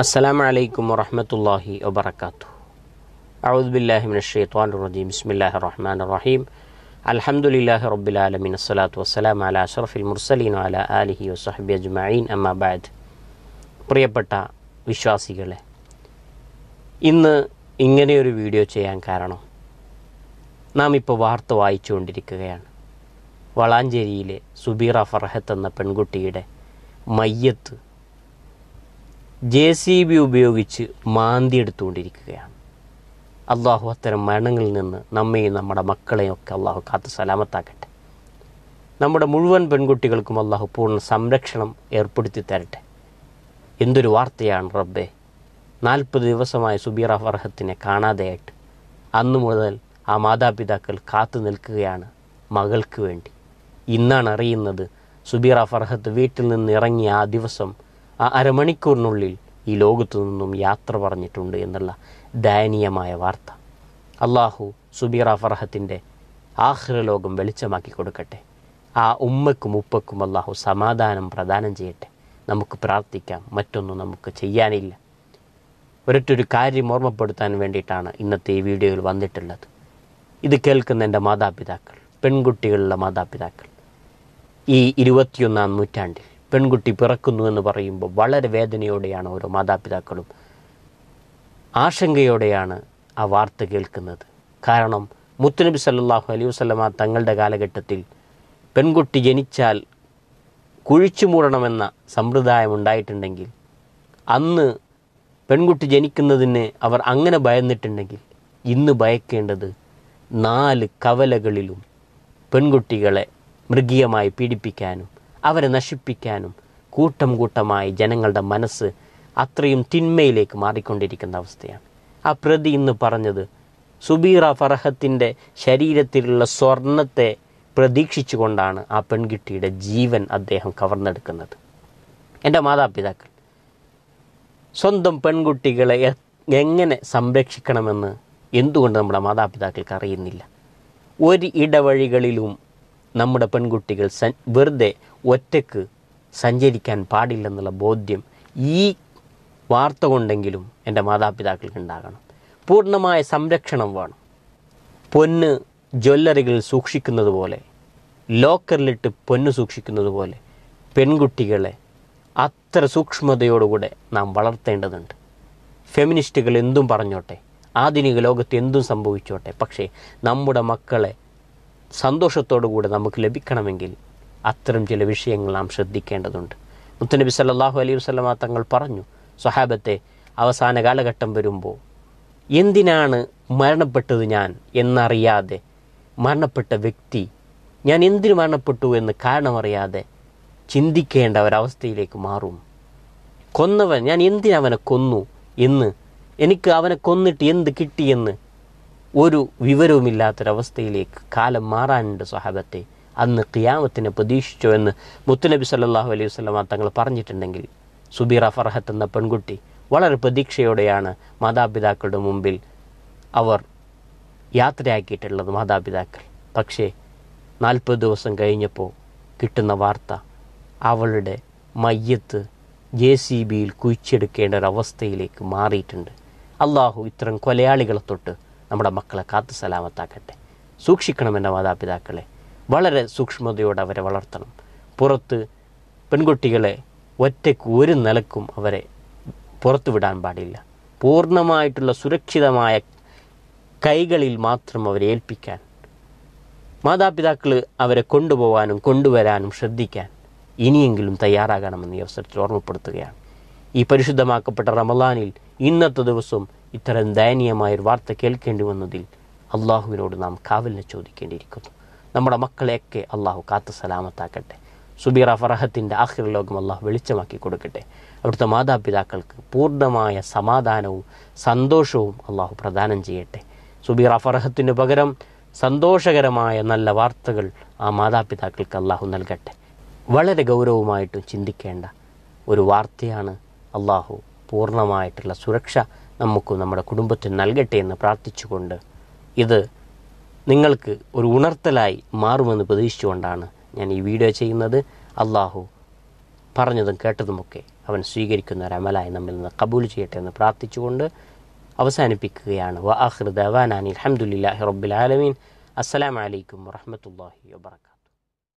അസ്സലാമു അലൈക്കും വറഹമത്തല്ലാഹി വബർക്കാത്തു അউদ্ബില്ലാഹിമിൻ ഷെയ്ത്വാൻ റജീം ബിസ്മില്ലാഹി റഹ്മാൻ റഹീം അലഹമുല്ലാഹി റബ്ബിലാലമിൻ അസ്സലാത്തു വസ്സലാം അല അഷറഫിൽ മുർസലീൻ അല അലിഹി വസഹബി അജ്മീൻ അമ്മാബാദ് പ്രിയപ്പെട്ട വിശ്വാസികളെ ഇന്ന് ഇങ്ങനെയൊരു വീഡിയോ ചെയ്യാൻ കാരണം നാം ഇപ്പോൾ വാർത്ത വായിച്ചുകൊണ്ടിരിക്കുകയാണ് വളാഞ്ചേരിയിലെ സുബീറ ഫർഹത്ത് എന്ന പെൺകുട്ടിയുടെ മയ്യത്ത് ജെ സി ബി ഉപയോഗിച്ച് മാന്തി എടുത്തുകൊണ്ടിരിക്കുകയാണ് അള്ളാഹു അത്തരം മരണങ്ങളിൽ നിന്ന് നമ്മയും നമ്മുടെ മക്കളെയും ഒക്കെ അള്ളാഹു കാത്ത് സലാമത്താക്കട്ടെ നമ്മുടെ മുഴുവൻ പെൺകുട്ടികൾക്കും അള്ളാഹു പൂർണ്ണ സംരക്ഷണം ഏർപ്പെടുത്തി തരട്ടെ എന്തൊരു വാർത്തയാണ് റബ്ബെ നാൽപ്പത് ദിവസമായ സുബീറ ഫർഹത്തിനെ കാണാതെയായിട്ട് അന്നു മുതൽ ആ മാതാപിതാക്കൾ കാത്തു നിൽക്കുകയാണ് മകൾക്ക് വേണ്ടി ഇന്നാണ് അറിയുന്നത് സുബീറ ഫർഹത്ത് വീട്ടിൽ നിന്ന് ഇറങ്ങിയ ആ ദിവസം ആ അരമണിക്കൂറിനുള്ളിൽ ഈ ലോകത്തു നിന്നും യാത്ര പറഞ്ഞിട്ടുണ്ട് എന്നുള്ള ദയനീയമായ വാർത്ത അള്ളാഹു സുബീറ ഫർഹത്തിൻ്റെ ലോകം വെളിച്ചമാക്കി കൊടുക്കട്ടെ ആ ഉമ്മക്കും ഉപ്പക്കും അള്ളാഹു സമാധാനം പ്രദാനം ചെയ്യട്ടെ നമുക്ക് പ്രാർത്ഥിക്കാം മറ്റൊന്നും നമുക്ക് ചെയ്യാനില്ല ഒരൊറ്റൊരു കാര്യം ഓർമ്മപ്പെടുത്താൻ വേണ്ടിയിട്ടാണ് ഇന്നത്തെ ഈ വീഡിയോയിൽ വന്നിട്ടുള്ളത് ഇത് കേൾക്കുന്ന എൻ്റെ മാതാപിതാക്കൾ പെൺകുട്ടികളുടെ മാതാപിതാക്കൾ ഈ ഇരുപത്തിയൊന്നാം നൂറ്റാണ്ടിൽ പെൺകുട്ടി പിറക്കുന്നു എന്ന് പറയുമ്പോൾ വളരെ വേദനയോടെയാണ് ഓരോ മാതാപിതാക്കളും ആശങ്കയോടെയാണ് ആ വാർത്ത കേൾക്കുന്നത് കാരണം മുത്തുനബി സല്ലാഹു അലൈഹി വസ്ലമ തങ്ങളുടെ കാലഘട്ടത്തിൽ പെൺകുട്ടി ജനിച്ചാൽ കുഴിച്ചു മൂടണമെന്ന സമ്പ്രദായം ഉണ്ടായിട്ടുണ്ടെങ്കിൽ അന്ന് പെൺകുട്ടി ജനിക്കുന്നതിന് അവർ അങ്ങനെ ഭയന്നിട്ടുണ്ടെങ്കിൽ ഇന്ന് ഭയക്കേണ്ടത് നാല് കവലകളിലും പെൺകുട്ടികളെ മൃഗീയമായി പീഡിപ്പിക്കാനും അവരെ നശിപ്പിക്കാനും കൂട്ടം കൂട്ടമായി ജനങ്ങളുടെ മനസ്സ് അത്രയും തിന്മയിലേക്ക് മാറിക്കൊണ്ടിരിക്കുന്ന അവസ്ഥയാണ് ആ പ്രതി ഇന്ന് പറഞ്ഞത് സുബീറ ഫറഹത്തിൻ്റെ ശരീരത്തിലുള്ള സ്വർണത്തെ പ്രതീക്ഷിച്ചുകൊണ്ടാണ് ആ പെൺകുട്ടിയുടെ ജീവൻ അദ്ദേഹം കവർന്നെടുക്കുന്നത് എൻ്റെ മാതാപിതാക്കൾ സ്വന്തം പെൺകുട്ടികളെ എങ്ങനെ സംരക്ഷിക്കണമെന്ന് എന്തുകൊണ്ട് നമ്മുടെ മാതാപിതാക്കൾക്ക് അറിയുന്നില്ല ഒരു ഇടവഴികളിലും നമ്മുടെ പെൺകുട്ടികൾ സ വെറുതെ ഒറ്റക്ക് സഞ്ചരിക്കാൻ പാടില്ലെന്നുള്ള ബോധ്യം ഈ വാർത്ത കൊണ്ടെങ്കിലും എൻ്റെ മാതാപിതാക്കൾക്ക് ഉണ്ടാകണം പൂർണ്ണമായ സംരക്ഷണം വേണം പൊന്ന് ജ്വല്ലറികളിൽ സൂക്ഷിക്കുന്നത് പോലെ ലോക്കറിലിട്ട് പൊന്ന് സൂക്ഷിക്കുന്നത് പോലെ പെൺകുട്ടികളെ അത്ര സൂക്ഷ്മതയോടുകൂടെ നാം വളർത്തേണ്ടതുണ്ട് ഫെമിനിസ്റ്റുകൾ എന്തും പറഞ്ഞോട്ടെ ആധുനിക ലോകത്ത് എന്തും സംഭവിച്ചോട്ടെ പക്ഷേ നമ്മുടെ മക്കളെ കൂടെ നമുക്ക് ലഭിക്കണമെങ്കിൽ അത്തരം ചില വിഷയങ്ങൾ നാം ശ്രദ്ധിക്കേണ്ടതുണ്ട് മുത്തനബി സല്ലാഹു അലൈഹി വസ്ലമ തങ്ങൾ പറഞ്ഞു സ്വഹാബത്തെ അവസാന കാലഘട്ടം വരുമ്പോൾ എന്തിനാണ് മരണപ്പെട്ടത് ഞാൻ എന്നറിയാതെ മരണപ്പെട്ട വ്യക്തി ഞാൻ എന്തിനു മരണപ്പെട്ടു എന്ന് കാരണമറിയാതെ ചിന്തിക്കേണ്ട ഒരവസ്ഥയിലേക്ക് മാറും കൊന്നവൻ ഞാൻ എന്തിനവനെ കൊന്നു എന്ന് എനിക്ക് അവനെ കൊന്നിട്ട് എന്ത് കിട്ടിയെന്ന് ഒരു വിവരവുമില്ലാത്തൊരവസ്ഥയിലേക്ക് കാലം മാറാനുണ്ട് സ്വഹാബത്തെ അന്ന് ഖിയാമത്തിനെ പ്രതീക്ഷിച്ചോ എന്ന് മുത്തുനബി സല്ലാഹു അലൈഹി വസ്ലമ തങ്ങൾ പറഞ്ഞിട്ടുണ്ടെങ്കിൽ സുബീറ ഫർഹത്ത് എന്ന പെൺകുട്ടി വളരെ പ്രതീക്ഷയോടെയാണ് മാതാപിതാക്കളുടെ മുമ്പിൽ അവർ യാത്രയാക്കിയിട്ടുള്ളത് മാതാപിതാക്കൾ പക്ഷേ നാൽപ്പത് ദിവസം കഴിഞ്ഞപ്പോൾ കിട്ടുന്ന വാർത്ത അവളുടെ മയ്യത്ത് ജെ സി ബിയിൽ കുഴിച്ചെടുക്കേണ്ട ഒരവസ്ഥയിലേക്ക് മാറിയിട്ടുണ്ട് അള്ളാഹു ഇത്തരം കൊലയാളികളെ തൊട്ട് നമ്മുടെ മക്കളെ കാത്തു സലാമത്താക്കട്ടെ എൻ്റെ മാതാപിതാക്കളെ വളരെ സൂക്ഷ്മതയോടെ അവരെ വളർത്തണം പുറത്ത് പെൺകുട്ടികളെ ഒറ്റയ്ക്ക് ഒരു നിലക്കും അവരെ പുറത്തു വിടാൻ പാടില്ല പൂർണ്ണമായിട്ടുള്ള സുരക്ഷിതമായ കൈകളിൽ മാത്രം അവരെ ഏൽപ്പിക്കാൻ മാതാപിതാക്കൾ അവരെ കൊണ്ടുപോകാനും കൊണ്ടുവരാനും ശ്രദ്ധിക്കാൻ ഇനിയെങ്കിലും തയ്യാറാകണമെന്ന് ഈ അവസരത്തിൽ ഓർമ്മപ്പെടുത്തുകയാണ് ഈ പരിശുദ്ധമാക്കപ്പെട്ട റമലാനിൽ ഇന്നത്തെ ദിവസം ഇത്തരം ദയനീയമായൊരു വാർത്ത കേൾക്കേണ്ടി വന്നതിൽ അള്ളാഹുവിനോട് നാം കാവലിനെ ചോദിക്കേണ്ടിയിരിക്കുന്നു നമ്മുടെ മക്കളെയൊക്കെ അള്ളാഹു കാത്തു സലാമത്താക്കട്ടെ സുബീറ ഫറഹത്തിൻ്റെ ആഹിർ ലോകം അള്ളാഹു വെളിച്ചമാക്കി കൊടുക്കട്ടെ അവിടുത്തെ മാതാപിതാക്കൾക്ക് പൂർണ്ണമായ സമാധാനവും സന്തോഷവും അള്ളാഹു പ്രദാനം ചെയ്യട്ടെ സുബീറ ഫറഹത്തിന് പകരം സന്തോഷകരമായ നല്ല വാർത്തകൾ ആ മാതാപിതാക്കൾക്ക് അള്ളാഹു നൽകട്ടെ വളരെ ഗൗരവമായിട്ടും ചിന്തിക്കേണ്ട ഒരു വാർത്തയാണ് അള്ളാഹു പൂർണ്ണമായിട്ടുള്ള സുരക്ഷ നമുക്ക് നമ്മുടെ കുടുംബത്തിന് നൽകട്ടെ എന്ന് പ്രാർത്ഥിച്ചുകൊണ്ട് ഇത് നിങ്ങൾക്ക് ഒരു ഉണർത്തലായി മാറുമെന്ന് പ്രതീക്ഷിച്ചുകൊണ്ടാണ് ഞാൻ ഈ വീഡിയോ ചെയ്യുന്നത് അള്ളാഹു പറഞ്ഞതും കേട്ടതുമൊക്കെ അവൻ സ്വീകരിക്കുന്ന ഒരു അമലായി നമ്മിൽ നിന്ന് കബൂൽ ചെയ്യട്ടെ എന്ന് പ്രാർത്ഥിച്ചുകൊണ്ട് അവസാനിപ്പിക്കുകയാണ് വ ആഹ്ദവാനാനി അലഹമുല്ലാഹി റബ്ബുലാലമീൻ അസ്സലാമലൈക്കും വറഹമത്തല്ലാഹി വാ